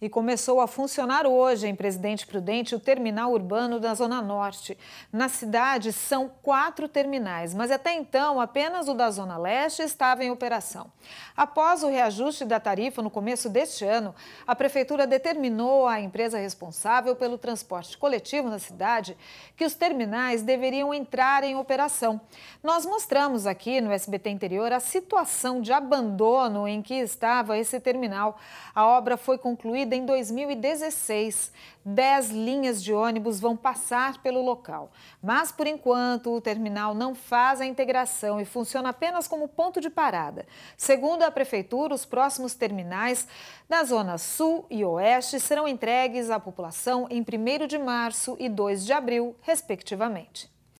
e começou a funcionar hoje em Presidente Prudente o terminal urbano da Zona Norte. Na cidade são quatro terminais, mas até então apenas o da Zona Leste estava em operação. Após o reajuste da tarifa no começo deste ano, a Prefeitura determinou à empresa responsável pelo transporte coletivo na cidade que os terminais deveriam entrar em operação. Nós mostramos aqui no SBT Interior a situação de abandono em que estava esse terminal. A obra foi concluída em 2016. Dez linhas de ônibus vão passar pelo local. Mas, por enquanto, o terminal não faz a integração e funciona apenas como ponto de parada. Segundo a Prefeitura, os próximos terminais da Zona Sul e Oeste serão entregues à população em 1 de março e 2 de abril, respectivamente.